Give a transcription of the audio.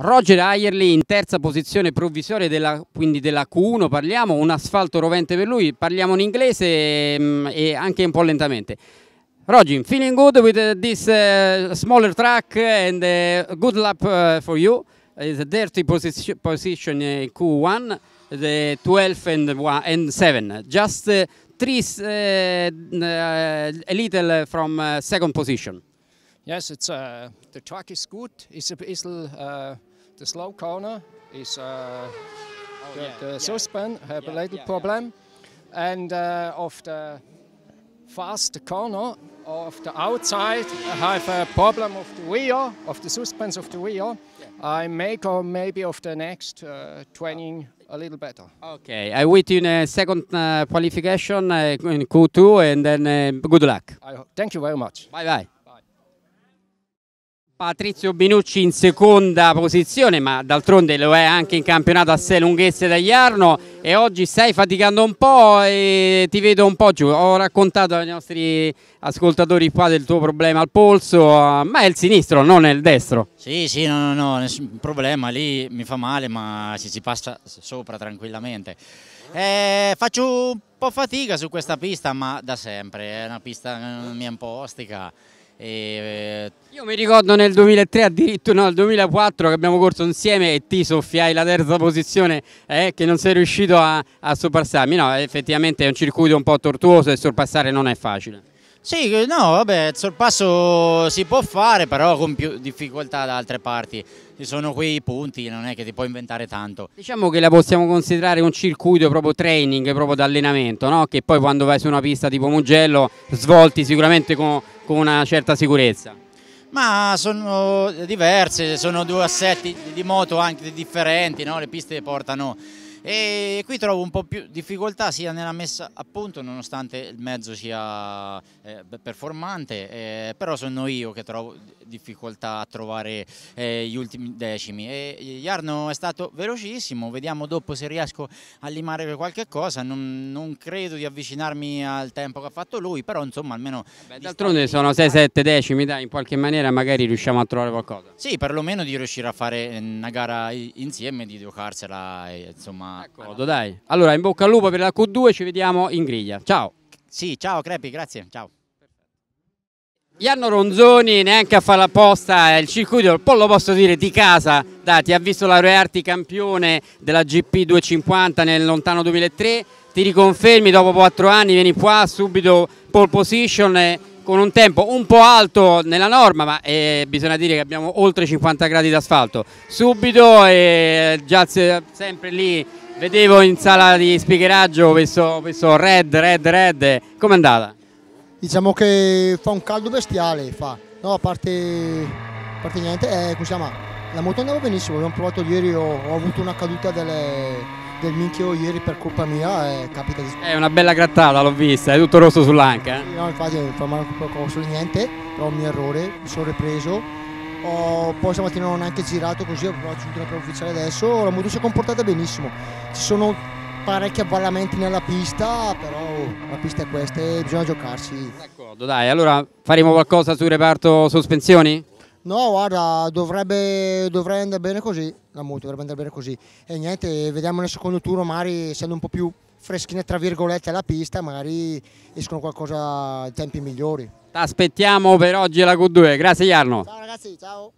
Roger Ayerly in terza posizione provvisoria della, quindi della Q1, parliamo, un asfalto rovente per lui, parliamo in inglese e, mm, e anche un po' lentamente. Roger, feeling good with uh, this uh, smaller track and uh, good lap uh, for you. It's a dirty position, position uh, Q1, the 12 and, one, and 7, just uh, three, a little from second position. Yes, it's the track is good. It's a, it's a the slow corner is uh, oh, the, yeah, the yeah. suspend have yeah, a little problem, and uh, of the fast corner of the outside I have a problem of the wheel, of the suspense of the wheel. I make or maybe of the next uh, training a little better. Okay, I wait in a second uh, qualification uh, in Q2 and then uh, good luck. thank you very much. Bye bye. Patrizio Binucci in seconda posizione, ma d'altronde lo è anche in campionato a 6 lunghezze da Iarno e oggi stai faticando un po' e ti vedo un po' giù. Ho raccontato ai nostri ascoltatori qua del tuo problema al polso, ma è il sinistro, non è il destro. Sì, sì, no, no, no nessun problema, lì mi fa male, ma ci si passa sopra tranquillamente. Eh, faccio un po' fatica su questa pista, ma da sempre, è una pista eh, mia un po' ostica. E... Eh, io mi ricordo nel 2003, addirittura no, nel 2004 che abbiamo corso insieme e ti soffiai la terza posizione eh, che non sei riuscito a, a sorpassarmi. No, effettivamente è un circuito un po' tortuoso e sorpassare non è facile. Sì, no, vabbè, il sorpasso si può fare, però con più difficoltà da altre parti. Ci sono quei punti, non è che ti puoi inventare tanto. Diciamo che la possiamo considerare un circuito proprio training, proprio d'allenamento, no? Che poi quando vai su una pista tipo Mugello svolti sicuramente con, con una certa sicurezza? Ma sono diverse, sono due assetti di moto anche differenti, no? le piste portano e qui trovo un po' più difficoltà sia nella messa a punto nonostante il mezzo sia eh, performante eh, però sono io che trovo difficoltà a trovare eh, gli ultimi decimi e Jarno è stato velocissimo vediamo dopo se riesco a limare qualche cosa non, non credo di avvicinarmi al tempo che ha fatto lui però insomma almeno d'altronde sono 6-7 decimi dai in qualche maniera magari riusciamo a trovare qualcosa sì perlomeno di riuscire a fare eh, una gara insieme di giocarsela insomma D'accordo. Ecco, dai. Allora, in bocca al lupo per la Q2, ci vediamo in griglia. Ciao. Sì, ciao Crepi, grazie, ciao. Ianno Ronzoni, neanche a fare apposta, il circuito, poi lo posso dire, di casa, ti ha visto la Rearti campione della GP250 nel lontano 2003, ti riconfermi dopo quattro anni, vieni qua subito pole position, con un tempo un po' alto nella norma, ma eh, bisogna dire che abbiamo oltre 50 gradi d'asfalto. Subito, eh, già sempre lì, vedevo in sala di spiegheraggio questo, questo red, red, red. è andata? Diciamo che fa un caldo bestiale, fa. No, a parte, a parte niente, eh, La moto andava benissimo, abbiamo provato ieri, ho, ho avuto una caduta delle del minchio ieri per colpa mia e capita di È una bella grattata, l'ho vista, è tutto rosso sull'anca. Eh? No, infatti non fa manco sul niente, però un mio errore, mi sono ripreso. Oh, poi stamattina non ho neanche girato così, ho aggiunto una prova ufficiale adesso, la moto si è comportata benissimo. Ci sono parecchi avvallamenti nella pista, però la pista è questa e bisogna giocarsi. D'accordo, dai, allora faremo qualcosa sul reparto sospensioni? No, guarda, dovrebbe, dovrebbe, andare bene così, la moto dovrebbe andare bene così. E niente, vediamo nel secondo turno, magari essendo un po' più freschina tra virgolette alla pista, magari escono qualcosa in tempi migliori. Ti aspettiamo per oggi la Q2, grazie Jarno. Ciao ragazzi, ciao.